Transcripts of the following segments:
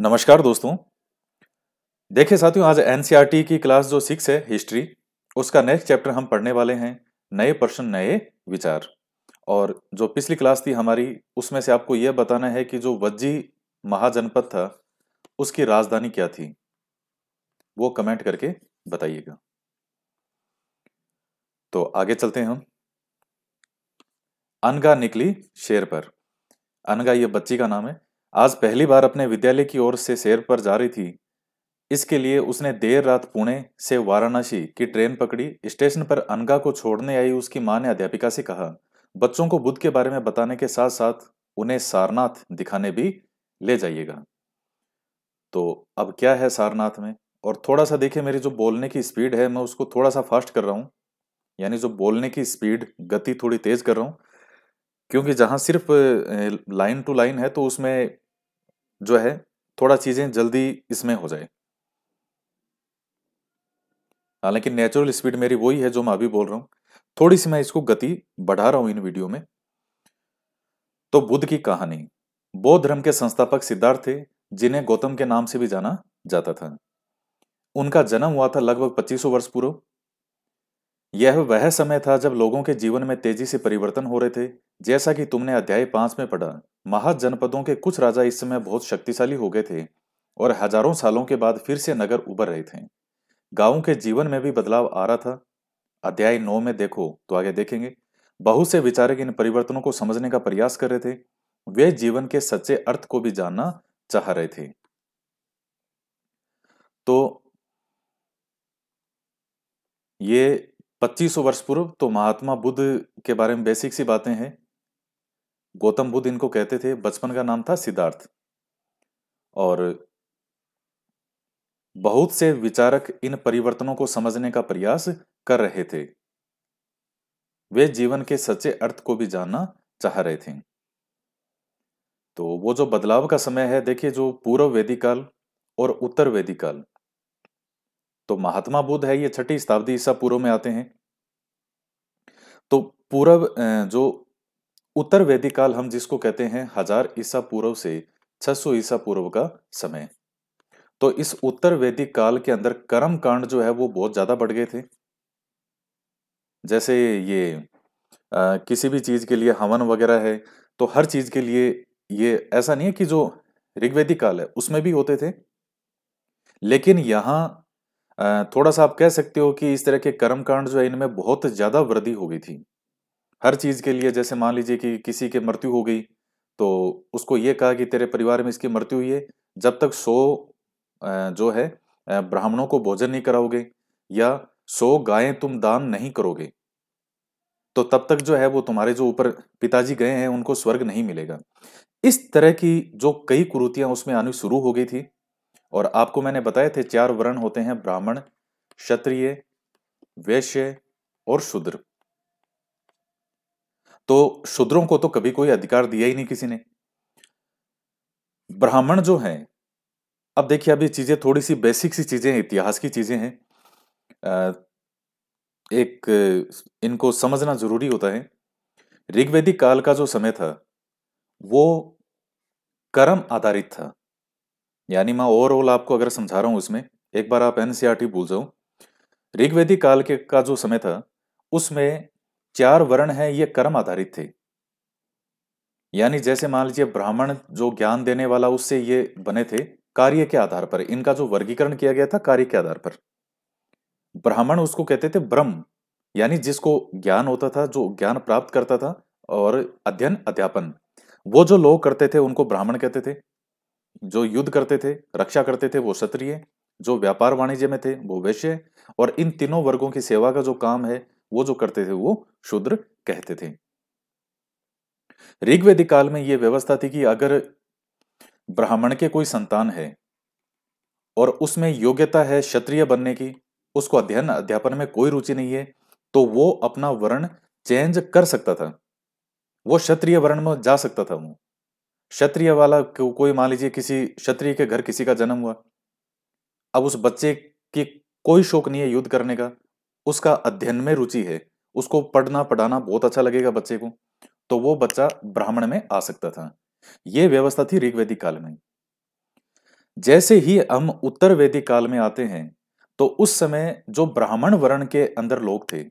नमस्कार दोस्तों देखिए साथियों आज एनसीईआरटी e की क्लास जो सिक्स है हिस्ट्री उसका नेक्स्ट चैप्टर हम पढ़ने वाले हैं नए प्रश्न नए विचार और जो पिछली क्लास थी हमारी उसमें से आपको यह बताना है कि जो वज्जी महाजनपद था उसकी राजधानी क्या थी वो कमेंट करके बताइएगा तो आगे चलते हैं हम अनगा निकली शेर पर अनगा यह बच्ची का नाम है आज पहली बार अपने विद्यालय की ओर से शेर पर जा रही थी इसके लिए उसने देर रात पुणे से वाराणसी की ट्रेन पकड़ी स्टेशन पर अनगा को छोड़ने आई उसकी मां ने अध्यापिका से कहा बच्चों को बुद्ध के बारे में बताने के साथ साथ उन्हें सारनाथ दिखाने भी ले जाइएगा तो अब क्या है सारनाथ में और थोड़ा सा देखिए मेरी जो बोलने की स्पीड है मैं उसको थोड़ा सा फास्ट कर रहा हूँ यानी जो बोलने की स्पीड गति थोड़ी तेज कर रहा हूँ क्योंकि जहाँ सिर्फ लाइन टू लाइन है तो उसमें जो है थोड़ा चीज़ें जल्दी इसमें हो जाए हालांकि नेचुरल स्पीड मेरी वही है जो मैं अभी बोल रहा हूँ थोड़ी सी मैं इसको गति बढ़ा रहा हूँ इन वीडियो में तो बुद्ध की कहानी बौद्ध धर्म के संस्थापक सिद्धार्थ थे जिन्हें गौतम के नाम से भी जाना जाता था उनका जन्म हुआ था लगभग 2500 वर्ष पूर्व यह वह समय था जब लोगों के जीवन में तेजी से परिवर्तन हो रहे थे जैसा कि तुमने अध्याय पांच में पढ़ा महाज जनपदों के कुछ राजा इस समय बहुत शक्तिशाली हो गए थे और हजारों सालों के बाद फिर से नगर उभर रहे थे गांवों के जीवन में भी बदलाव आ रहा था अध्याय नौ में देखो तो आगे देखेंगे बहुत से विचारक इन परिवर्तनों को समझने का प्रयास कर रहे थे वे जीवन के सच्चे अर्थ को भी जानना चाह रहे थे तो ये 2500 वर्ष पूर्व तो महात्मा बुद्ध के बारे में बेसिक सी बातें हैं गौतम बुद्ध इनको कहते थे बचपन का नाम था सिद्धार्थ और बहुत से विचारक इन परिवर्तनों को समझने का प्रयास कर रहे थे वे जीवन के सच्चे अर्थ को भी जानना चाह रहे थे तो वो जो बदलाव का समय है देखिए जो पूर्व वैदिक काल और उत्तर वैदिक काल तो महात्मा बुद्ध है ये छठी शताब्दी ईसा पूर्व में आते हैं तो पूर्व जो उत्तर वैदिक काल हम जिसको कहते हैं हजार ईसा पूर्व से 600 ईसा पूर्व का समय तो इस उत्तर वैदिक काल के अंदर कर्म कांड जो है वो बहुत ज्यादा बढ़ गए थे जैसे ये आ, किसी भी चीज के लिए हवन वगैरह है तो हर चीज के लिए ये ऐसा नहीं है कि जो ऋग्वेदिक काल है उसमें भी होते थे लेकिन यहां थोड़ा सा आप कह सकते हो कि इस तरह के कर्म कांड जो है इनमें बहुत ज्यादा वृद्धि हो गई थी हर चीज़ के लिए जैसे मान लीजिए कि किसी के मृत्यु हो गई तो उसको ये कहा कि तेरे परिवार में इसकी मृत्यु हुई है जब तक सो जो है ब्राह्मणों को भोजन नहीं कराओगे या सो गायें तुम दान नहीं करोगे तो तब तक जो है वो तुम्हारे जो ऊपर पिताजी गए हैं उनको स्वर्ग नहीं मिलेगा इस तरह की जो कई कुरुतियां उसमें आनी शुरू हो गई थी और आपको मैंने बताए थे चार वर्ण होते हैं ब्राह्मण क्षत्रिय वैश्य और शूद्र तो शूद्रों को तो कभी कोई अधिकार दिया ही नहीं किसी ने ब्राह्मण जो है अब देखिए अभी चीजें थोड़ी सी बेसिक सी चीजें इतिहास की चीजें हैं एक इनको समझना जरूरी होता है ऋग्वेदिक काल का जो समय था वो कर्म आधारित था यानी मैं ओवरऑल आपको अगर समझा रहा हूं उसमें एक बार आप एनसीआरटी e भूल जाओ ऋग्वेदिक काल के का जो समय था उसमें चार वर्ण हैं ये कर्म आधारित थे यानी जैसे मान लीजिए ब्राह्मण जो ज्ञान देने वाला उससे ये बने थे कार्य के आधार पर इनका जो वर्गीकरण किया गया था कार्य के आधार पर ब्राह्मण उसको कहते थे ब्रह्म यानी जिसको ज्ञान होता था जो ज्ञान प्राप्त करता था और अध्ययन अध्यापन वो जो लोग करते थे उनको ब्राह्मण कहते थे जो युद्ध करते थे रक्षा करते थे वो क्षत्रिय जो व्यापार वाणिज्य में थे वो वैश्य और इन तीनों वर्गों की सेवा का जो काम है वो जो करते थे वो शूद्र कहते थे ऋग्वेदिक काल में यह व्यवस्था थी कि अगर ब्राह्मण के कोई संतान है और उसमें योग्यता है क्षत्रिय बनने की उसको अध्ययन अध्यापन में कोई रुचि नहीं है तो वो अपना वर्ण चेंज कर सकता था वो क्षत्रिय वर्ण में जा सकता था वो क्षत्रिय वाला को, कोई मान लीजिए किसी क्षत्रिय के घर किसी का जन्म हुआ अब उस बच्चे की कोई शौक नहीं है युद्ध करने का उसका अध्ययन में रुचि है उसको पढ़ना पढ़ाना बहुत अच्छा लगेगा बच्चे को तो वो बच्चा ब्राह्मण में आ सकता था यह व्यवस्था थी ऋग्वेदिक काल में जैसे ही हम उत्तर वैदिक काल में आते हैं तो उस समय जो ब्राह्मण वर्ण के अंदर लोग थे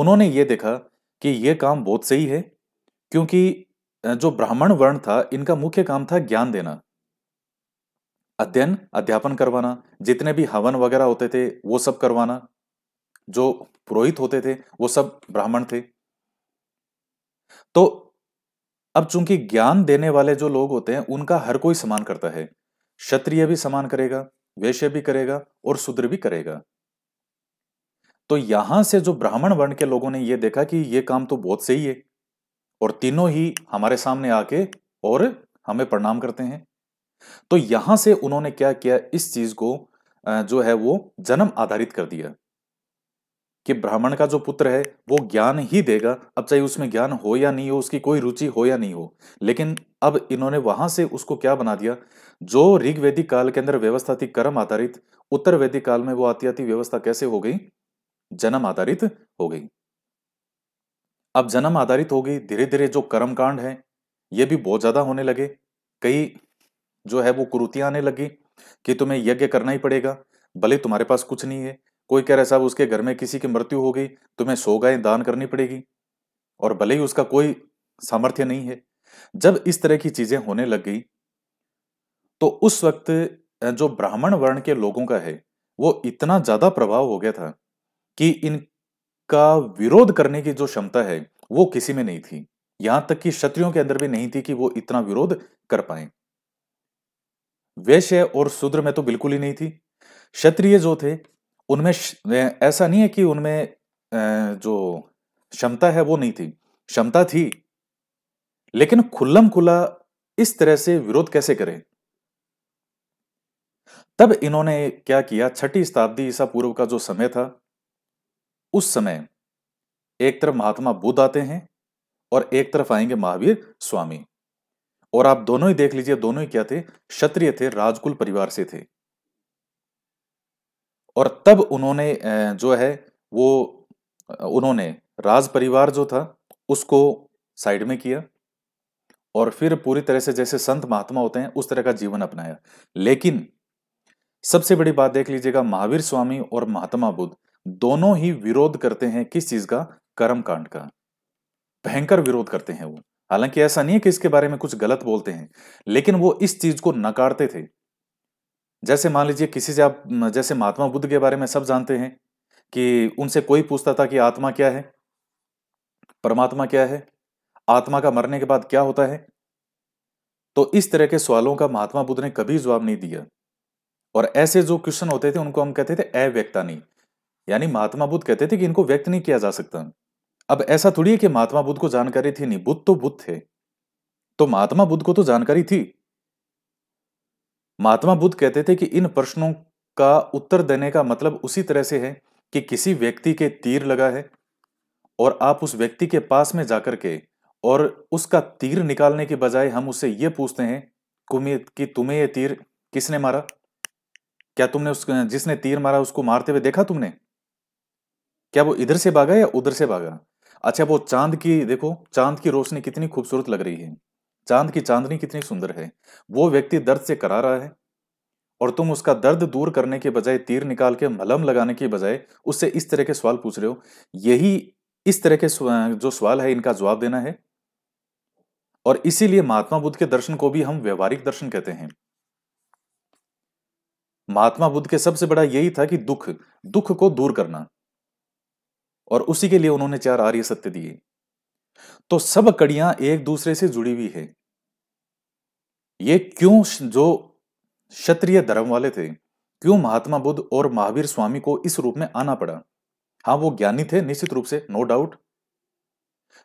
उन्होंने ये देखा कि यह काम बहुत सही है क्योंकि जो ब्राह्मण वर्ण था इनका मुख्य काम था ज्ञान देना अध्ययन अध्यापन करवाना जितने भी हवन वगैरह होते थे वो सब करवाना जो पुरोहित होते थे वो सब ब्राह्मण थे तो अब चूंकि ज्ञान देने वाले जो लोग होते हैं उनका हर कोई समान करता है क्षत्रिय भी समान करेगा वैश्य भी करेगा और शूद्र भी करेगा तो यहां से जो ब्राह्मण वर्ण के लोगों ने यह देखा कि ये काम तो बहुत सही है और तीनों ही हमारे सामने आके और हमें प्रणाम करते हैं तो यहां से उन्होंने क्या किया इस चीज को जो है वो जन्म आधारित कर दिया कि ब्राह्मण का जो पुत्र है वो ज्ञान ही देगा अब चाहे उसमें ज्ञान हो या नहीं हो उसकी कोई रुचि हो या नहीं हो लेकिन अब इन्होंने वहां से उसको क्या बना दिया जो ऋग वैदिक काल के अंदर व्यवस्था थी कर्म आधारित उत्तर वैदिक काल में वो आती आती व्यवस्था कैसे हो गई जन्म आधारित हो गई अब जन्म आधारित हो गई धीरे धीरे जो कर्मकांड है ये भी बहुत ज्यादा होने लगे कई जो है वो कुरुतियां आने लगी कि तुम्हें यज्ञ करना ही पड़ेगा भले तुम्हारे पास कुछ नहीं है कोई कह रहा है साहब उसके घर में किसी की मृत्यु हो गई तुम्हें सो गायें दान करनी पड़ेगी और भले ही उसका कोई सामर्थ्य नहीं है जब इस तरह की चीजें होने लग गई तो उस वक्त जो ब्राह्मण वर्ण के लोगों का है वो इतना ज्यादा प्रभाव हो गया था कि इनका विरोध करने की जो क्षमता है वो किसी में नहीं थी यहां तक कि क्षत्रियों के अंदर भी नहीं थी कि वो इतना विरोध कर पाए वैश्य और शूद्र में तो बिल्कुल ही नहीं थी क्षत्रिय जो थे उनमें ऐसा नहीं है कि उनमें जो क्षमता है वो नहीं थी क्षमता थी लेकिन खुल्लम खुला इस तरह से विरोध कैसे करें तब इन्होंने क्या किया छठी शताब्दी ईसा पूर्व का जो समय था उस समय एक तरफ महात्मा बुद्ध आते हैं और एक तरफ आएंगे महावीर स्वामी और आप दोनों ही देख लीजिए दोनों ही क्या थे क्षत्रिय थे राजकुल परिवार से थे और तब उन्होंने जो है वो उन्होंने राज परिवार जो था उसको साइड में किया और फिर पूरी तरह से जैसे संत महात्मा होते हैं उस तरह का जीवन अपनाया लेकिन सबसे बड़ी बात देख लीजिएगा महावीर स्वामी और महात्मा बुद्ध दोनों ही विरोध करते हैं किस चीज का कर्म कांड का भयंकर विरोध करते हैं वो हालांकि ऐसा नहीं है कि इसके बारे में कुछ गलत बोलते हैं लेकिन वो इस चीज को नकारते थे जैसे मान लीजिए किसी से आप जैसे महात्मा बुद्ध के बारे में सब जानते हैं कि उनसे कोई पूछता था कि आत्मा क्या है परमात्मा क्या है आत्मा का मरने के बाद क्या होता है तो इस तरह के सवालों का महात्मा बुद्ध ने कभी जवाब नहीं दिया और ऐसे जो क्वेश्चन होते थे उनको हम कहते थे अव्यक्ता नहीं यानी महात्मा बुद्ध कहते थे कि इनको व्यक्त नहीं किया जा सकता अब ऐसा थोड़ी है कि महात्मा बुद्ध को जानकारी थी नहीं बुद्ध तो बुद्ध थे तो महात्मा बुद्ध को तो जानकारी थी महात्मा बुद्ध कहते थे कि इन प्रश्नों का उत्तर देने का मतलब उसी तरह से है कि किसी व्यक्ति के तीर लगा है और आप उस व्यक्ति के पास में जाकर के और उसका तीर निकालने के बजाय हम उससे यह पूछते हैं कि तुम्हें यह तीर किसने मारा क्या तुमने उस जिसने तीर मारा उसको मारते हुए देखा तुमने क्या वो इधर से भागा या उधर से भागा अच्छा वो चांद की देखो चांद की रोशनी कितनी खूबसूरत लग रही है चांद की चांदनी कितनी सुंदर है वो व्यक्ति दर्द से करा रहा है और तुम उसका दर्द दूर करने के बजाय तीर निकाल के मलम लगाने के बजाय उससे इस तरह के सवाल पूछ रहे हो यही इस तरह के जो सवाल है इनका जवाब देना है और इसीलिए महात्मा बुद्ध के दर्शन को भी हम व्यवहारिक दर्शन कहते हैं महात्मा बुद्ध के सबसे बड़ा यही था कि दुख दुख को दूर करना और उसी के लिए उन्होंने चार आर्य सत्य दिए तो सब कड़ियां एक दूसरे से जुड़ी हुई है ये क्यों जो क्षत्रिय धर्म वाले थे क्यों महात्मा बुद्ध और महावीर स्वामी को इस रूप में आना पड़ा हाँ वो ज्ञानी थे निश्चित रूप से नो डाउट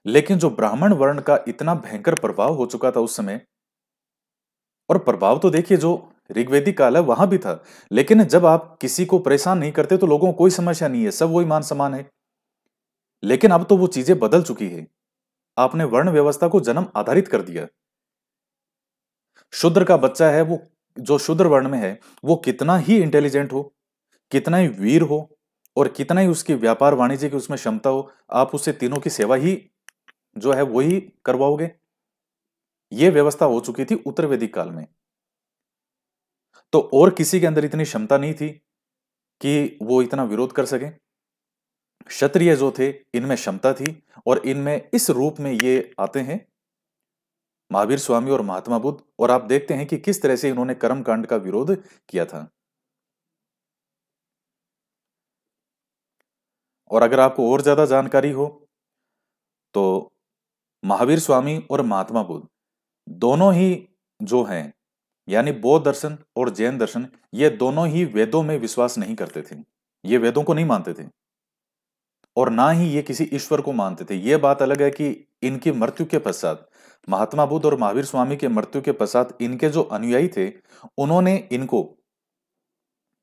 लेकिन जो ब्राह्मण वर्ण का इतना भयंकर प्रभाव हो चुका था उस समय और प्रभाव तो देखिए जो ऋग्वेदी काल है वहां भी था लेकिन जब आप किसी को परेशान नहीं करते तो लोगों को कोई समस्या नहीं है सब वही मान समान है लेकिन अब तो वो चीजें बदल चुकी है आपने वर्ण व्यवस्था को जन्म आधारित कर दिया शुद्र का बच्चा है वो जो शुद्र वर्ण में है वो कितना ही इंटेलिजेंट हो कितना ही वीर हो और कितना ही उसकी व्यापार वाणिज्य की उसमें क्षमता हो आप उससे तीनों की सेवा ही जो है वो ही करवाओगे ये व्यवस्था हो चुकी थी उत्तर वैदिक काल में तो और किसी के अंदर इतनी क्षमता नहीं थी कि वो इतना विरोध कर सके क्षत्रिय जो थे इनमें क्षमता थी और इनमें इस रूप में ये आते हैं महावीर स्वामी और महात्मा बुद्ध और आप देखते हैं कि किस तरह से इन्होंने कर्म कांड का विरोध किया था और अगर आपको और ज्यादा जानकारी हो तो महावीर स्वामी और महात्मा बुद्ध दोनों ही जो हैं यानी बौद्ध दर्शन और जैन दर्शन ये दोनों ही वेदों में विश्वास नहीं करते थे ये वेदों को नहीं मानते थे और ना ही ये किसी ईश्वर को मानते थे ये बात अलग है कि इनकी मृत्यु के पश्चात महात्मा बुद्ध और महावीर स्वामी के मृत्यु के पश्चात इनके जो अनुयायी थे उन्होंने इनको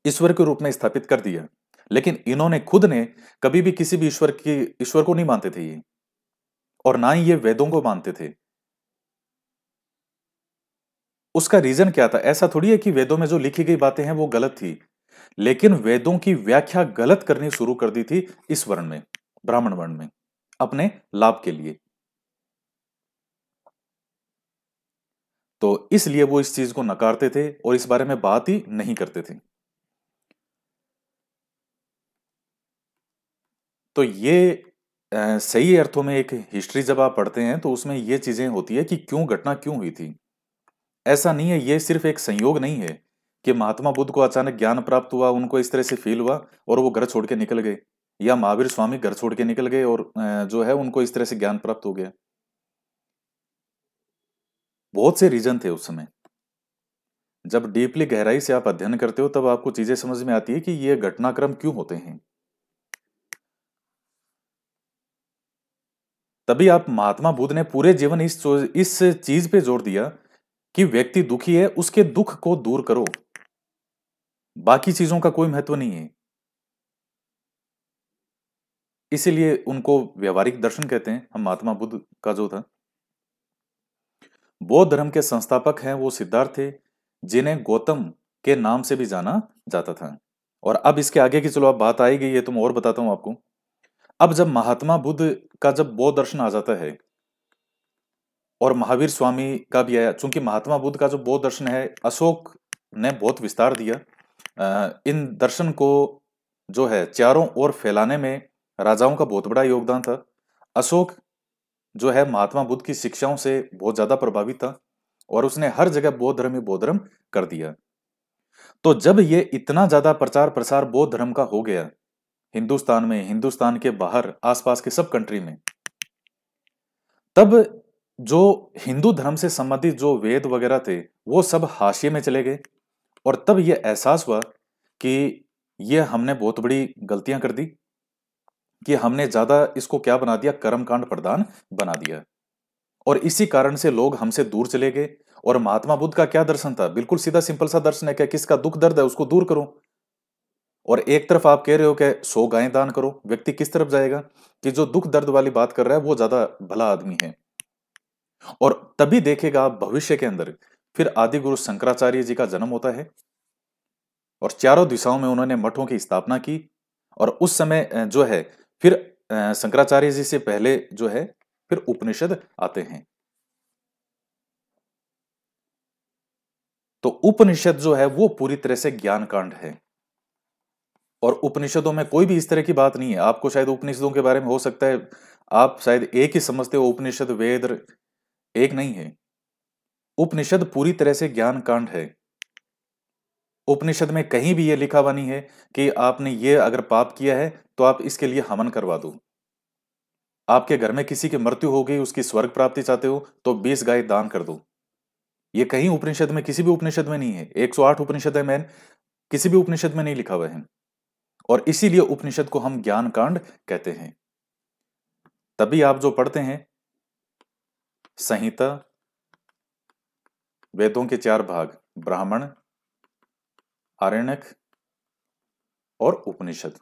ईश्वर के रूप में स्थापित कर दिया लेकिन इन्होंने खुद ने कभी भी किसी भी ईश्वर की ईश्वर को नहीं मानते थे ये और ना ही ये वेदों को मानते थे उसका रीजन क्या था ऐसा थोड़ी है कि वेदों में जो लिखी गई बातें हैं वो गलत थी लेकिन वेदों की व्याख्या गलत करनी शुरू कर दी थी इस वर्ण में ब्राह्मण वर्ण में अपने लाभ के लिए तो इसलिए वो इस चीज को नकारते थे और इस बारे में बात ही नहीं करते थे तो ये सही अर्थों में एक हिस्ट्री जब आप पढ़ते हैं तो उसमें ये चीजें होती है कि क्यों घटना क्यों हुई थी ऐसा नहीं है ये सिर्फ एक संयोग नहीं है कि महात्मा बुद्ध को अचानक ज्ञान प्राप्त हुआ उनको इस तरह से फील हुआ और वो घर छोड़ के निकल गए या महावीर स्वामी घर छोड़ के निकल गए और जो है उनको इस तरह से ज्ञान प्राप्त हो गया बहुत से रीजन थे उस समय जब डीपली गहराई से आप अध्ययन करते हो तब आपको चीजें समझ में आती है कि ये घटनाक्रम क्यों होते हैं तभी आप महात्मा बुद्ध ने पूरे जीवन इस इस चीज पे जोर दिया कि व्यक्ति दुखी है उसके दुख को दूर करो बाकी चीजों का कोई महत्व नहीं है इसीलिए उनको व्यवहारिक दर्शन कहते हैं हम महात्मा बुद्ध का जो था बौद्ध धर्म के संस्थापक हैं वो सिद्धार्थ थे जिन्हें गौतम के नाम से भी जाना जाता था और अब इसके आगे की चलो अब बात आएगी ये तुम और बताता हूं आपको अब जब महात्मा बुद्ध का जब बौद्ध दर्शन आ जाता है और महावीर स्वामी का भी आया चूंकि महात्मा बुद्ध का जो बौद्ध दर्शन है अशोक ने बहुत विस्तार दिया इन दर्शन को जो है चारों ओर फैलाने में राजाओं का बहुत बड़ा योगदान था अशोक जो है महात्मा बुद्ध की शिक्षाओं से बहुत ज्यादा प्रभावित था और उसने हर जगह बौद्ध धर्म ही बौद्ध धर्म कर दिया तो जब ये इतना ज्यादा प्रचार प्रसार बौद्ध धर्म का हो गया हिंदुस्तान में हिंदुस्तान के बाहर आसपास के सब कंट्री में तब जो हिंदू धर्म से संबंधित जो वेद वगैरह थे वो सब हाशिए में चले गए और तब यह एहसास हुआ कि यह हमने बहुत बड़ी गलतियां कर दी कि हमने ज्यादा इसको क्या बना दिया कर्मकांड प्रदान बना दिया और इसी कारण से लोग हमसे दूर चले गए और महात्मा बुद्ध का क्या दर्शन था बिल्कुल सीधा सिंपल सा दर्शन है क्या किसका दुख दर्द है उसको दूर करो और एक तरफ आप कह रहे हो कि सो गायें दान करो व्यक्ति किस तरफ जाएगा कि जो दुख दर्द वाली बात कर रहा है वो ज्यादा भला आदमी है और तभी देखेगा आप भविष्य के अंदर फिर आदि गुरु शंकराचार्य जी का जन्म होता है और चारों दिशाओं में उन्होंने मठों की स्थापना की और उस समय जो है फिर शंकराचार्य जी से पहले जो है फिर उपनिषद आते हैं तो उपनिषद जो है वो पूरी तरह से ज्ञान कांड है और उपनिषदों में कोई भी इस तरह की बात नहीं है आपको शायद उपनिषदों के बारे में हो सकता है आप शायद एक ही समझते हो उपनिषद वेद एक नहीं है उपनिषद पूरी तरह से ज्ञान कांड है उपनिषद में कहीं भी यह लिखा हुआ नहीं है कि आपने ये अगर पाप किया है तो आप इसके लिए हमन करवा दो आपके घर में किसी की मृत्यु हो गई उसकी स्वर्ग प्राप्ति चाहते हो तो बीस गाय दान कर दो ये कहीं उपनिषद में किसी भी उपनिषद में नहीं है 108 उपनिषद है मैन किसी भी उपनिषद में नहीं लिखा हुआ है और इसीलिए उपनिषद को हम ज्ञान कांड कहते हैं तभी आप जो पढ़ते हैं संहिता वेदों के चार भाग ब्राह्मण आरण्यक और उपनिषद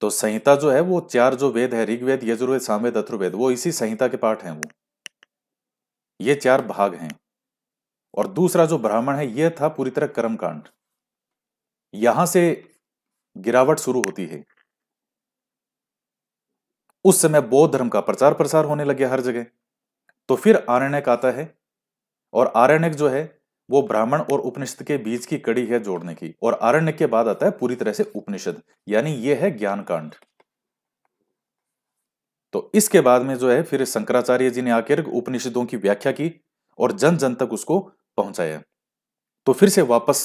तो संहिता जो है वो चार जो वेद है ऋग्वेद यजुर्वेद सामवेद अथुर्वेद वो इसी संहिता के पाठ हैं वो ये चार भाग हैं और दूसरा जो ब्राह्मण है यह था पूरी तरह कर्मकांड यहां से गिरावट शुरू होती है उस समय बौद्ध धर्म का प्रचार प्रसार होने लग गया हर जगह तो फिर आरण्यक आता है और आरण्यक जो है वो ब्राह्मण और उपनिषद के बीच की कड़ी है जोड़ने की और आरण्यक के बाद आता है पूरी तरह से उपनिषद यानी ये है ज्ञान कांड तो इसके बाद में जो है फिर शंकराचार्य जी ने आकर उपनिषदों की व्याख्या की और जन जन तक उसको पहुंचाया तो फिर से वापस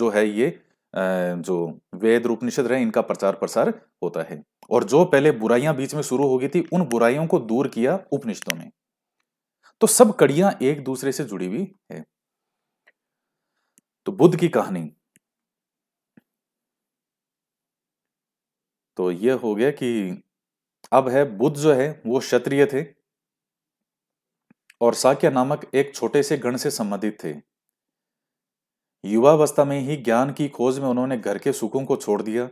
जो है ये जो वेद उपनिषद रहे इनका प्रचार प्रसार होता है और जो पहले बुराइयां बीच में शुरू हो गई थी उन बुराइयों को दूर किया उपनिषदों ने तो सब कड़ियां एक दूसरे से जुड़ी हुई है तो बुद्ध की कहानी तो यह हो गया कि अब है बुद्ध जो है वो क्षत्रिय थे और साक्य नामक एक छोटे से गण से संबंधित थे युवावस्था में ही ज्ञान की खोज में उन्होंने घर के सुखों को छोड़ दिया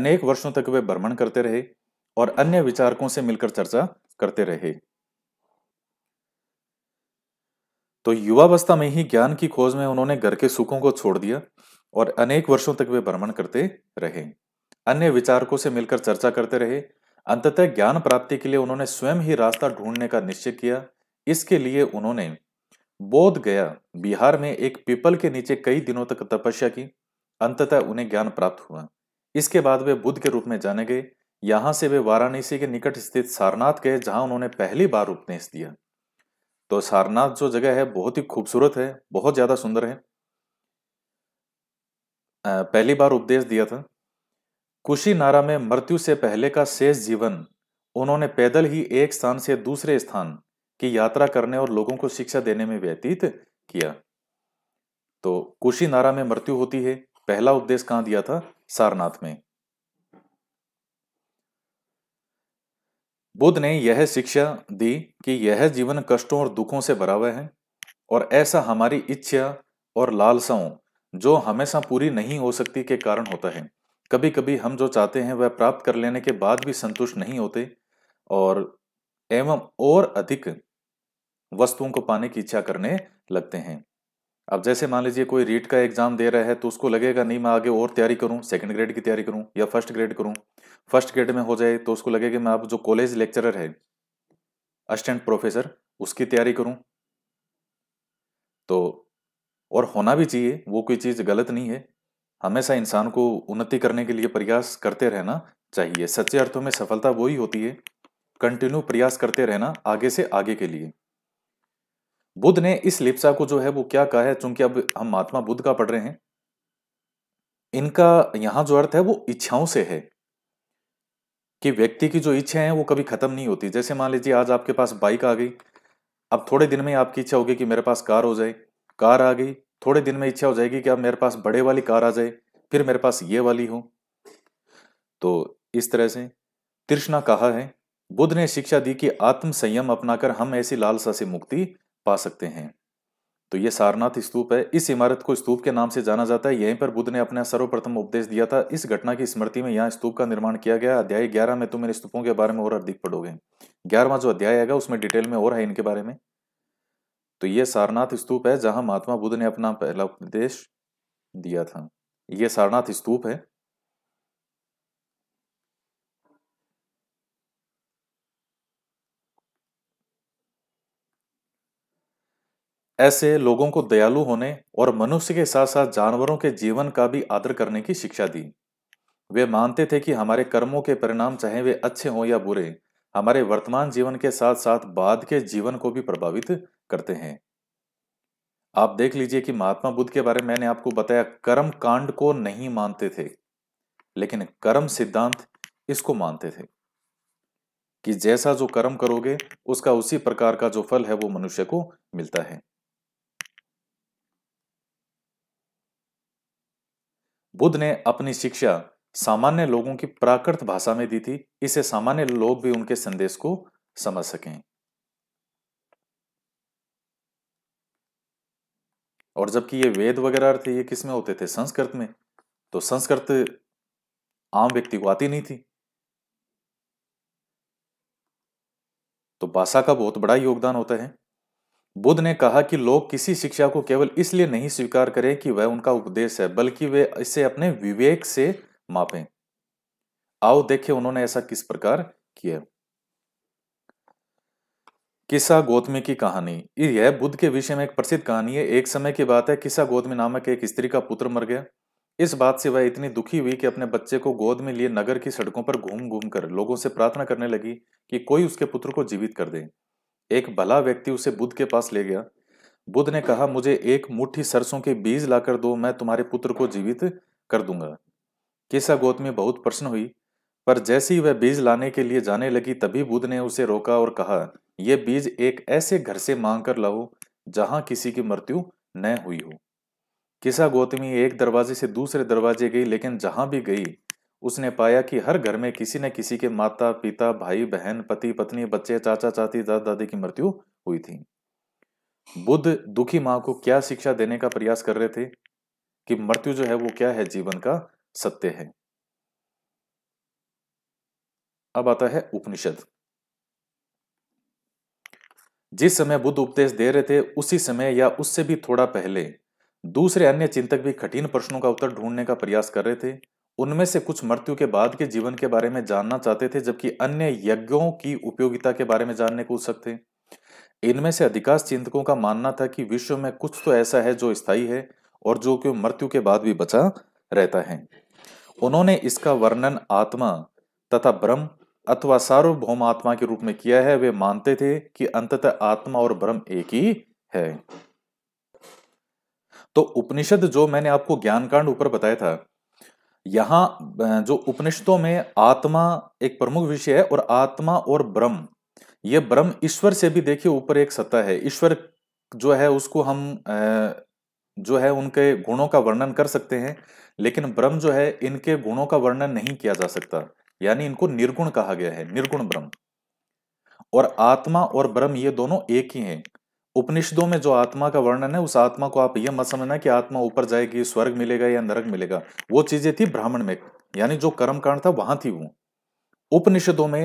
अनेक वर्षों तक वे भ्रमण करते रहे और अन्य विचारकों से मिलकर चर्चा करते रहे तो युवावस्था में ही ज्ञान की खोज में उन्होंने घर के सुखों को छोड़ दिया और अनेक वर्षों तक वे भ्रमण करते रहे अन्य विचारकों से मिलकर चर्चा करते रहे अंततः ज्ञान प्राप्ति के लिए उन्होंने स्वयं ही रास्ता ढूंढने का निश्चय किया इसके लिए उन्होंने बोध गया बिहार में एक पीपल के नीचे कई दिनों तक तपस्या की अंततः उन्हें ज्ञान प्राप्त हुआ इसके बाद वे बुद्ध के रूप में जाने गए यहां से वे वाराणसी के निकट स्थित सारनाथ गए जहां उन्होंने पहली बार उपदेश दिया तो सारनाथ जो जगह है बहुत ही खूबसूरत है बहुत ज़्यादा सुंदर है पहली बार उपदेश दिया था कुशीनारा में मृत्यु से पहले का शेष जीवन उन्होंने पैदल ही एक स्थान से दूसरे स्थान की यात्रा करने और लोगों को शिक्षा देने में व्यतीत किया तो कुशीनारा में मृत्यु होती है पहला उपदेश कहाँ दिया था सारनाथ में बुद्ध ने यह शिक्षा दी कि यह जीवन कष्टों और दुखों से भरा हुआ है और ऐसा हमारी इच्छा और लालसाओं जो हमेशा पूरी नहीं हो सकती के कारण होता है कभी कभी हम जो चाहते हैं वह प्राप्त कर लेने के बाद भी संतुष्ट नहीं होते और एवं और अधिक वस्तुओं को पाने की इच्छा करने लगते हैं अब जैसे मान लीजिए कोई रीट का एग्जाम दे रहा है तो उसको लगेगा नहीं मैं आगे और तैयारी करूँ सेकंड ग्रेड की तैयारी करूँ या फर्स्ट ग्रेड करूँ फर्स्ट ग्रेड में हो जाए तो उसको लगेगा मैं अब जो कॉलेज लेक्चरर है असिस्टेंट प्रोफेसर उसकी तैयारी करूं तो और होना भी चाहिए वो कोई चीज़ गलत नहीं है हमेशा इंसान को उन्नति करने के लिए प्रयास करते रहना चाहिए सच्चे अर्थों में सफलता वही होती है कंटिन्यू प्रयास करते रहना आगे से आगे के लिए बुद्ध ने इस लिप्सा को जो है वो क्या कहा है चूंकि अब हम महात्मा बुद्ध का पढ़ रहे हैं इनका यहां जो अर्थ है वो इच्छाओं से है कि व्यक्ति की जो इच्छा है वो कभी खत्म नहीं होती जैसे मान लीजिए आज आपके पास बाइक आ गई अब थोड़े दिन में आपकी इच्छा होगी कि मेरे पास कार हो जाए कार आ गई थोड़े दिन में इच्छा हो जाएगी कि अब मेरे पास बड़े वाली कार आ जाए फिर मेरे पास ये वाली हो तो इस तरह से तृष्णा कहा है बुद्ध ने शिक्षा दी कि आत्म संयम अपनाकर हम ऐसी लालसा से मुक्ति पा सकते हैं तो ये सारनाथ स्तूप है इस इमारत को स्तूप के नाम से जाना जाता है यहीं पर बुद्ध ने अपना सर्वप्रथम उपदेश दिया था इस घटना की स्मृति में यहाँ स्तूप का निर्माण किया गया अध्याय ग्यारह में तुम इन स्तूपों के बारे में और अधिक पढ़ोगे ग्यारहवा जो अध्याय आएगा उसमें डिटेल में और है इनके बारे में तो ये सारनाथ स्तूप है जहाँ महात्मा बुद्ध ने अपना पहला उपदेश दिया था ये सारनाथ स्तूप है ऐसे लोगों को दयालु होने और मनुष्य के साथ साथ जानवरों के जीवन का भी आदर करने की शिक्षा दी वे मानते थे कि हमारे कर्मों के परिणाम चाहे वे अच्छे हों या बुरे हमारे वर्तमान जीवन के साथ साथ बाद के जीवन को भी प्रभावित करते हैं आप देख लीजिए कि महात्मा बुद्ध के बारे में मैंने आपको बताया कर्म कांड को नहीं मानते थे लेकिन कर्म सिद्धांत इसको मानते थे कि जैसा जो कर्म करोगे उसका उसी प्रकार का जो फल है वो मनुष्य को मिलता है बुद्ध ने अपनी शिक्षा सामान्य लोगों की प्राकृत भाषा में दी थी इसे सामान्य लोग भी उनके संदेश को समझ सकें और जबकि ये वेद वगैरह थे ये किस में होते थे संस्कृत में तो संस्कृत आम व्यक्ति को आती नहीं थी तो भाषा का बहुत बड़ा योगदान होता है बुद्ध ने कहा कि लोग किसी शिक्षा को केवल इसलिए नहीं स्वीकार करें कि वह उनका उपदेश है बल्कि वे इसे अपने विवेक से मापें आओ देखें उन्होंने ऐसा किस प्रकार किया किसा गोतमी की कहानी यह बुद्ध के विषय में एक प्रसिद्ध कहानी है एक समय की बात है किसा गोदमी नामक एक स्त्री का पुत्र मर गया इस बात से वह इतनी दुखी हुई कि अपने बच्चे को गोद में लिए नगर की सड़कों पर घूम घूम कर लोगों से प्रार्थना करने लगी कि कोई उसके पुत्र को जीवित कर दे एक भला व्यक्ति उसे बुद्ध के पास ले गया बुद्ध ने कहा मुझे एक मुट्ठी सरसों के बीज लाकर दो मैं तुम्हारे पुत्र को जीवित कर दूंगा केसा गोत में बहुत प्रश्न हुई पर जैसे ही वह बीज लाने के लिए जाने लगी तभी बुद्ध ने उसे रोका और कहा यह बीज एक ऐसे घर से मांग कर लाओ जहां किसी की मृत्यु न हुई हो किसा गोतमी एक दरवाजे से दूसरे दरवाजे गई लेकिन जहां भी गई उसने पाया कि हर घर में किसी न किसी के माता पिता भाई बहन पति पत्नी बच्चे चाचा चाची दादा दादी की मृत्यु हुई थी बुद्ध दुखी मां को क्या शिक्षा देने का प्रयास कर रहे थे कि मृत्यु जो है वो क्या है जीवन का सत्य है अब आता है उपनिषद जिस समय बुद्ध उपदेश दे रहे थे उसी समय या उससे भी थोड़ा पहले दूसरे अन्य चिंतक भी कठिन प्रश्नों का उत्तर ढूंढने का प्रयास कर रहे थे उनमें से कुछ मृत्यु के बाद के जीवन के बारे में जानना चाहते थे जबकि अन्य यज्ञों की उपयोगिता के बारे में जानने को उत्सक थे इनमें से अधिकांश चिंतकों का मानना था कि विश्व में कुछ तो ऐसा है जो स्थायी है और जो कि मृत्यु के बाद भी बचा रहता है उन्होंने इसका वर्णन आत्मा तथा ब्रह्म अथवा सार्वभौम आत्मा के रूप में किया है वे मानते थे कि अंततः आत्मा और ब्रह्म एक ही है तो उपनिषद जो मैंने आपको ज्ञानकांड ऊपर बताया था यहाँ जो उपनिषदों में आत्मा एक प्रमुख विषय है और आत्मा और ब्रह्म ये ब्रह्म ईश्वर से भी देखिए ऊपर एक सत्ता है ईश्वर जो है उसको हम जो है उनके गुणों का वर्णन कर सकते हैं लेकिन ब्रह्म जो है इनके गुणों का वर्णन नहीं किया जा सकता यानी इनको निर्गुण कहा गया है निर्गुण ब्रह्म और आत्मा और ब्रह्म ये दोनों एक ही हैं उपनिषदों में जो आत्मा का वर्णन है उस आत्मा को आप यह मत समझना कि आत्मा ऊपर जाएगी स्वर्ग मिलेगा या नरक मिलेगा वो चीजें थी ब्राह्मण में यानी जो कर्म कांड था वहां थी वो उपनिषदों में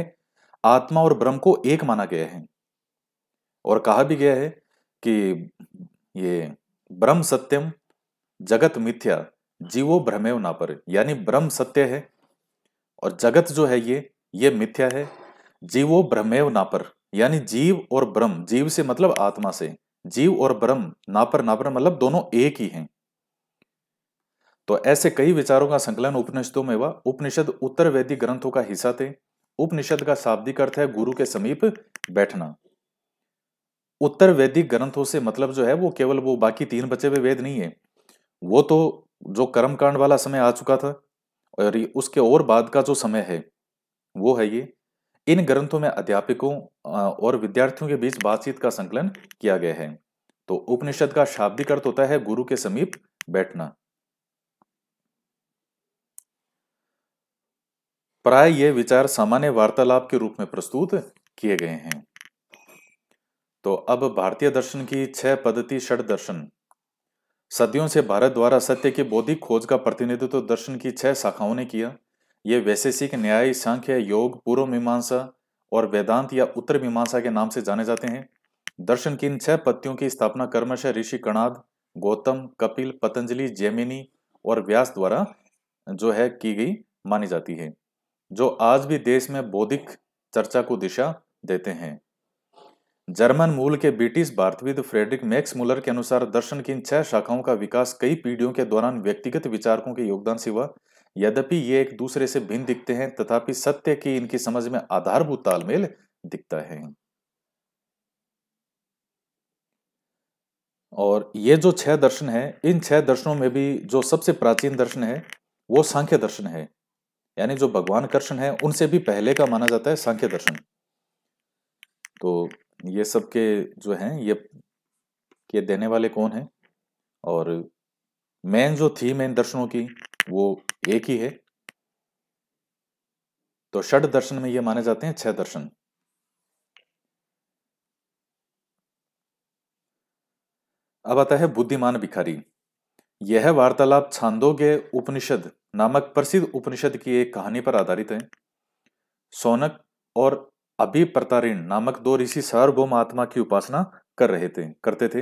आत्मा और ब्रह्म को एक माना गया है और कहा भी गया है कि ये ब्रह्म सत्यम जगत मिथ्या जीवो भ्रमेव ना पर यानी ब्रह्म सत्य है और जगत जो है ये ये मिथ्या है जीवो भ्रमेव ना पर यानी जीव और ब्रह्म जीव से मतलब आत्मा से जीव और ब्रह्म नापर नापर मतलब दोनों एक ही हैं तो ऐसे कई विचारों का संकलन उपनिषदों में हुआ उपनिषद उत्तर वैदिक ग्रंथों का हिस्सा थे उपनिषद का शाब्दिक अर्थ है गुरु के समीप बैठना उत्तर वैदिक ग्रंथों से मतलब जो है वो केवल वो बाकी तीन बचे हुए वेद नहीं है वो तो जो कर्मकांड वाला समय आ चुका था और उसके और बाद का जो समय है वो है ये इन ग्रंथों में अध्यापकों और विद्यार्थियों के बीच बातचीत का संकलन किया गया है तो उपनिषद का शाब्दिक अर्थ होता है गुरु के समीप बैठना प्राय ये विचार सामान्य वार्तालाप के रूप में प्रस्तुत किए गए हैं तो अब भारतीय दर्शन की छह पद्धति षड दर्शन सदियों से भारत द्वारा सत्य के बौद्धिक खोज का प्रतिनिधित्व दर्शन की छह शाखाओं ने किया ये वैशेषिक न्याय सांख्य योग पूर्व मीमांसा और वेदांत या उत्तर मीमांसा के नाम से जाने जाते हैं दर्शन की इन छह पत्तियों की स्थापना कर्मशः ऋषि कणाद गौतम कपिल पतंजलि जैमिनी और व्यास द्वारा जो है की गई मानी जाती है जो आज भी देश में बौद्धिक चर्चा को दिशा देते हैं जर्मन मूल के ब्रिटिश भारतविद फ्रेडरिक मैक्स मुलर के अनुसार दर्शन की इन छह शाखाओं का विकास कई पीढ़ियों के दौरान व्यक्तिगत विचारकों के योगदान सिवा यद्यपि ये एक दूसरे से भिन्न दिखते हैं तथापि सत्य की इनकी समझ में आधारभूत तालमेल दिखता है और ये जो छह दर्शन है इन छह दर्शनों में भी जो सबसे प्राचीन दर्शन है वो सांख्य दर्शन है यानी जो भगवान कर्षण है उनसे भी पहले का माना जाता है सांख्य दर्शन तो ये सब के जो हैं ये के देने वाले कौन हैं और मेन जो थीम है इन दर्शनों की वो एक ही है तो षड दर्शन में ये माने जाते हैं छह दर्शन अब आता है बुद्धिमान भिखारी यह वार्तालाप छांदोग्य उपनिषद नामक प्रसिद्ध उपनिषद की एक कहानी पर आधारित है सोनक और अभिप्रतारिण नामक दो ऋषि सार्वभौम आत्मा की उपासना कर रहे थे करते थे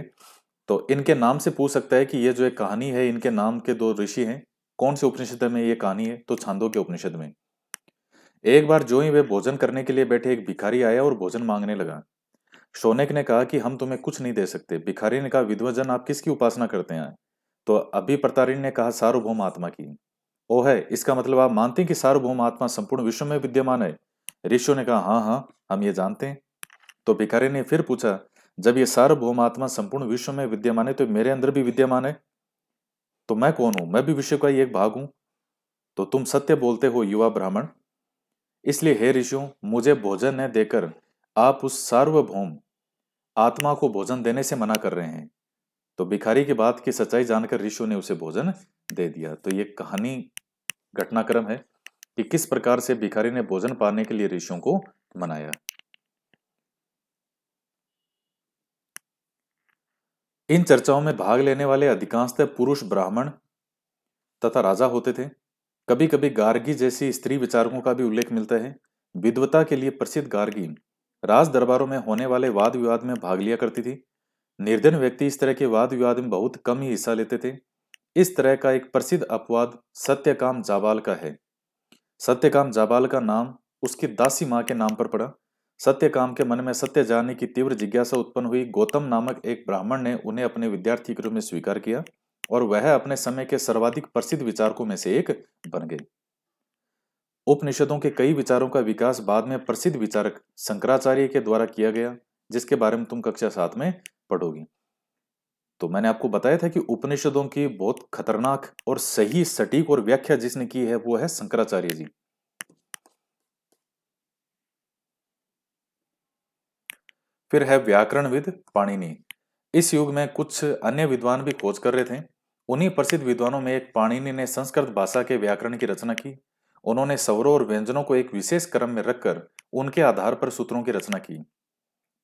तो इनके नाम से पूछ सकता है कि ये जो एक कहानी है इनके नाम के दो ऋषि हैं कौन से उपनिषद में ये कहानी है तो छांदो के उपनिषद में एक बार जो ही वे भोजन करने के लिए बैठे एक भिखारी आया और भोजन मांगने लगा शोनेक ने कहा कि हम तुम्हें कुछ नहीं दे सकते भिखारी ने कहा विध्वजन आप किसकी उपासना करते हैं तो अभी प्रतारिण ने कहा सार्वभौम आत्मा की ओ है इसका मतलब आप मानते हैं कि सार्वभौम आत्मा संपूर्ण विश्व में विद्यमान है ऋषियों ने कहा हाँ हाँ हम ये जानते हैं तो भिखारी ने फिर पूछा जब ये सार्वभौम आत्मा संपूर्ण विश्व में विद्यमान है तो मेरे अंदर भी विद्यमान है तो मैं कौन हूं मैं भी विश्व का ही एक भाग हूं तो तुम सत्य बोलते हो युवा ब्राह्मण इसलिए हे ऋषियों मुझे भोजन न देकर आप उस सार्वभौम आत्मा को भोजन देने से मना कर रहे हैं तो भिखारी की बात की सच्चाई जानकर ऋषियों ने उसे भोजन दे दिया तो ये कहानी घटनाक्रम है कि किस प्रकार से भिखारी ने भोजन पाने के लिए ऋषियों को मनाया इन चर्चाओं में भाग लेने वाले अधिकांशतः पुरुष ब्राह्मण तथा राजा होते थे कभी कभी गार्गी जैसी स्त्री विचारकों का भी उल्लेख मिलता है विद्वता के लिए प्रसिद्ध गार्गी राज दरबारों में होने वाले वाद विवाद में भाग लिया करती थी निर्धन व्यक्ति इस तरह के वाद विवाद में बहुत कम ही हिस्सा लेते थे इस तरह का एक प्रसिद्ध अपवाद सत्यकाम जाबाल का है सत्यकाम जाबाल का नाम उसकी दासी माँ के नाम पर पड़ा सत्य काम के मन में सत्य जानने की तीव्र जिज्ञासा उत्पन्न हुई गौतम नामक एक ब्राह्मण ने उन्हें अपने विद्यार्थी के रूप में स्वीकार किया और वह अपने समय के सर्वाधिक प्रसिद्ध विचारकों में से एक बन गए उपनिषदों के कई विचारों का विकास बाद में प्रसिद्ध विचारक शंकराचार्य के द्वारा किया गया जिसके बारे में तुम कक्षा सात में पढ़ोगी तो मैंने आपको बताया था कि उपनिषदों की बहुत खतरनाक और सही सटीक और व्याख्या जिसने की है वो है शंकराचार्य जी फिर है व्याकरण विद पाणिनि इस युग में कुछ अन्य विद्वान भी खोज कर रहे थे उन्हीं प्रसिद्ध विद्वानों में एक पाणिनि ने संस्कृत भाषा के व्याकरण की रचना की उन्होंने स्वरों और व्यंजनों को एक विशेष क्रम में रखकर उनके आधार पर सूत्रों की रचना की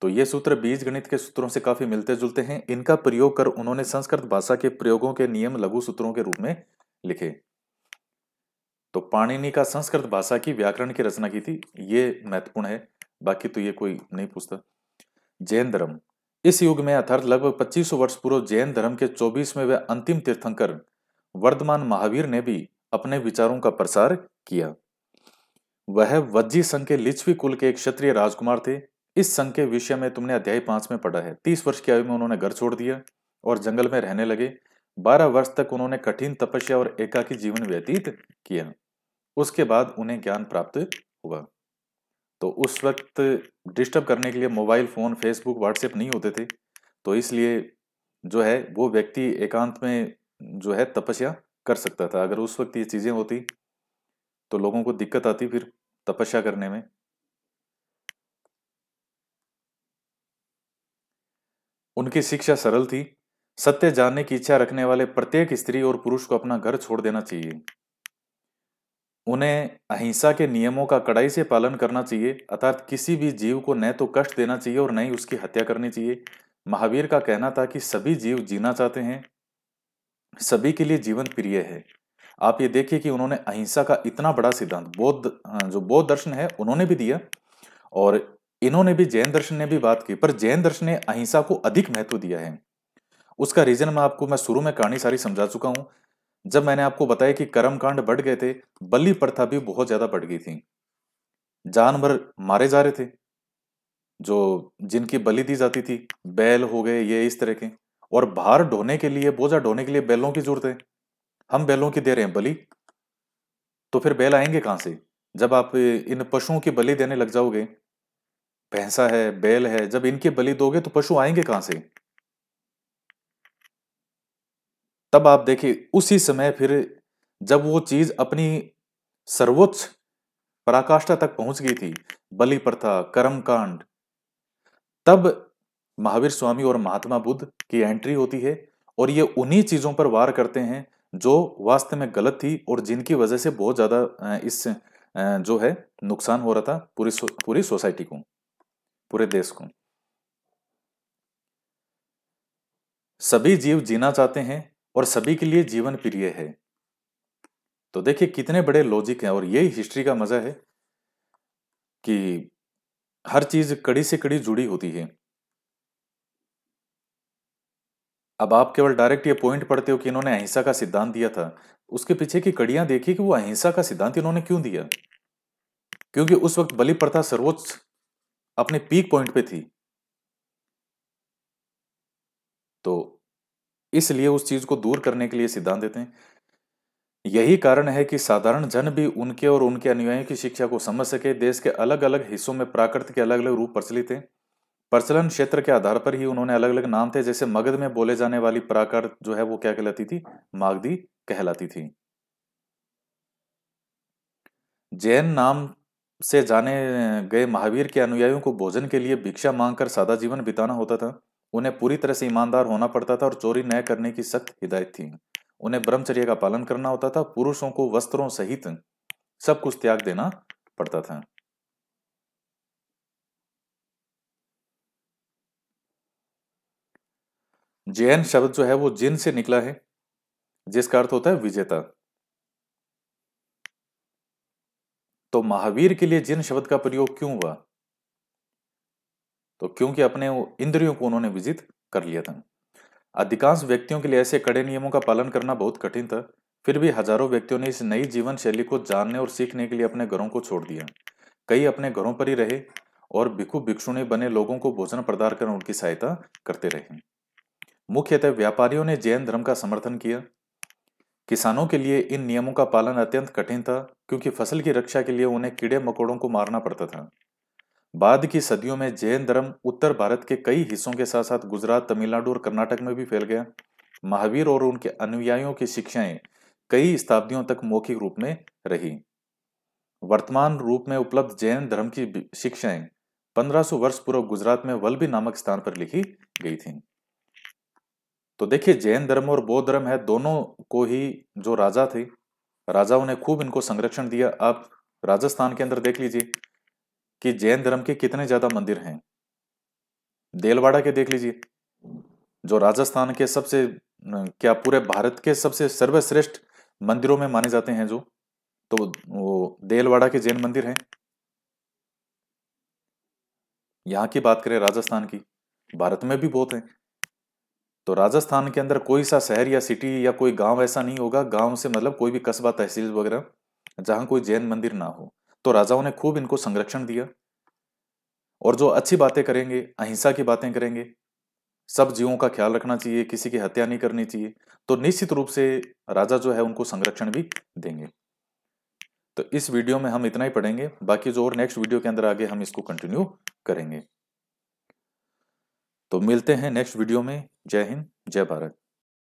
तो ये सूत्र बीज गणित के सूत्रों से काफी मिलते जुलते हैं इनका प्रयोग कर उन्होंने संस्कृत भाषा के प्रयोगों के नियम लघु सूत्रों के रूप में लिखे तो पाणिनि का संस्कृत भाषा की व्याकरण की रचना की थी ये महत्वपूर्ण है बाकी तो ये कोई नहीं पूछता जैन धर्म इस युग में अर्थात लगभग 2500 वर्ष पूर्व जैन धर्म के 24वें व अंतिम तीर्थंकर वर्धमान महावीर ने भी अपने विचारों का प्रसार किया वह वज्जी संघ के लिच्छवी कुल के एक क्षत्रिय राजकुमार थे इस संघ के विषय में तुमने अध्याय पांच में पढ़ा है तीस वर्ष की आयु में उन्होंने घर छोड़ दिया और जंगल में रहने लगे बारह वर्ष तक उन्होंने कठिन तपस्या और एकाकी जीवन व्यतीत किया उसके बाद उन्हें ज्ञान प्राप्त हुआ तो उस वक्त डिस्टर्ब करने के लिए मोबाइल फ़ोन फेसबुक व्हाट्सएप नहीं होते थे तो इसलिए जो है वो व्यक्ति एकांत में जो है तपस्या कर सकता था अगर उस वक्त ये चीज़ें होती तो लोगों को दिक्कत आती फिर तपस्या करने में उनकी शिक्षा सरल थी सत्य जानने की इच्छा रखने वाले प्रत्येक स्त्री और पुरुष को अपना घर छोड़ देना चाहिए उन्हें अहिंसा के नियमों का कड़ाई से पालन करना चाहिए अर्थात किसी भी जीव को न तो कष्ट देना चाहिए और न ही उसकी हत्या करनी चाहिए महावीर का कहना था कि सभी जीव जीना चाहते हैं सभी के लिए जीवन प्रिय है आप ये देखिए कि उन्होंने अहिंसा का इतना बड़ा सिद्धांत बौद्ध हाँ, जो बौद्ध दर्शन है उन्होंने भी दिया और इन्होंने भी जैन दर्शन ने भी बात की पर जैन दर्शन ने अहिंसा को अधिक महत्व दिया है उसका रीजन मैं आपको मैं शुरू में कहानी सारी समझा चुका हूँ जब मैंने आपको बताया कि कर्म कांड बढ़ गए थे बलि प्रथा भी बहुत ज्यादा बढ़ गई थी जानवर मारे जा रहे थे जो जिनकी बलि दी जाती थी बैल हो गए ये इस तरह के और भार ढोने के लिए बोझा ढोने के लिए बैलों की जरूरत है हम बैलों की दे रहे हैं बलि तो फिर बैल आएंगे कहां से जब आप इन पशुओं की बलि देने लग जाओगे भैंसा है बैल है जब इनकी बलि दोगे तो पशु आएंगे कहां से तब आप देखिए उसी समय फिर जब वो चीज अपनी सर्वोच्च पराकाष्ठा तक पहुंच गई थी बलि प्रथा कर्म कांड तब महावीर स्वामी और महात्मा बुद्ध की एंट्री होती है और ये उन्हीं चीजों पर वार करते हैं जो वास्तव में गलत थी और जिनकी वजह से बहुत ज्यादा इस जो है नुकसान हो रहा था पूरी सो, पूरी सोसाइटी को पूरे देश को सभी जीव जीना चाहते हैं और सभी के लिए जीवन प्रिय है तो देखिए कितने बड़े लॉजिक हैं और यही हिस्ट्री का मजा है कि हर चीज कड़ी से कड़ी जुड़ी होती है अब आप केवल डायरेक्ट ये पॉइंट पढ़ते हो कि इन्होंने अहिंसा का सिद्धांत दिया था उसके पीछे की कड़ियां देखिए कि वो अहिंसा का सिद्धांत इन्होंने क्यों दिया क्योंकि उस वक्त बलि प्रथा सर्वोच्च अपने पीक पॉइंट पे थी तो इसलिए उस चीज को दूर करने के लिए सिद्धांत देते हैं यही कारण है कि साधारण जन भी उनके और उनके अनुयायियों की शिक्षा को समझ सके देश के अलग अलग हिस्सों में प्राकृत के अलग अलग रूप प्रचलित हैं प्रचलन क्षेत्र के आधार पर ही उन्होंने अलग अलग नाम थे जैसे मगध में बोले जाने वाली प्राकृत जो है वो क्या कहलाती थी मागधी कहलाती थी जैन नाम से जाने गए महावीर के अनुयायियों को भोजन के लिए भिक्षा मांगकर सादा जीवन बिताना होता था उन्हें पूरी तरह से ईमानदार होना पड़ता था और चोरी न करने की सख्त हिदायत थी उन्हें ब्रह्मचर्य का पालन करना होता था पुरुषों को वस्त्रों सहित सब कुछ त्याग देना पड़ता था जैन शब्द जो है वो जिन से निकला है जिसका अर्थ होता है विजेता तो महावीर के लिए जिन शब्द का प्रयोग क्यों हुआ तो क्योंकि अपने इंद्रियों को उन्होंने विजित कर लिया था अधिकांश व्यक्तियों के लिए ऐसे कड़े नियमों का पालन करना बहुत कठिन था फिर भी हजारों व्यक्तियों ने इस नई जीवन शैली को जानने और सीखने के लिए अपने घरों को छोड़ दिया कई अपने घरों पर ही रहे और भिखु ने बने लोगों को भोजन प्रदान कर उनकी सहायता करते रहे मुख्यतः व्यापारियों ने जैन धर्म का समर्थन किया किसानों के लिए इन नियमों का पालन अत्यंत कठिन था क्योंकि फसल की रक्षा के लिए उन्हें कीड़े मकोड़ों को मारना पड़ता था बाद की सदियों में जैन धर्म उत्तर भारत के कई हिस्सों के साथ साथ गुजरात तमिलनाडु और कर्नाटक में भी फैल गया महावीर और उनके अनुयायियों की शिक्षाएं कई शताब्दियों तक मौखिक रूप में रही वर्तमान रूप में उपलब्ध जैन धर्म की शिक्षाएं 1500 वर्ष पूर्व गुजरात में वल्बी नामक स्थान पर लिखी गई थी तो देखिए जैन धर्म और बौद्ध धर्म है दोनों को ही जो राजा थे राजाओं ने खूब इनको संरक्षण दिया आप राजस्थान के अंदर देख लीजिए कि जैन धर्म के कितने ज्यादा मंदिर हैं देलवाड़ा के देख लीजिए जो राजस्थान के सबसे क्या पूरे भारत के सबसे सर्वश्रेष्ठ मंदिरों में माने जाते हैं जो तो वो देलवाड़ा के जैन मंदिर हैं यहाँ की बात करें राजस्थान की भारत में भी बहुत हैं तो राजस्थान के अंदर कोई सा शहर या सिटी या कोई गांव ऐसा नहीं होगा गांव से मतलब कोई भी कस्बा तहसील वगैरह जहाँ कोई जैन मंदिर ना हो तो राजाओं ने खूब इनको संरक्षण दिया और जो अच्छी बातें करेंगे अहिंसा की बातें करेंगे सब जीवों का ख्याल रखना चाहिए किसी की हत्या नहीं करनी चाहिए तो निश्चित रूप से राजा जो है उनको संरक्षण भी देंगे तो इस वीडियो में हम इतना ही पढ़ेंगे बाकी जो और नेक्स्ट वीडियो के अंदर आगे हम इसको कंटिन्यू करेंगे तो मिलते हैं नेक्स्ट वीडियो में जय हिंद जय भारत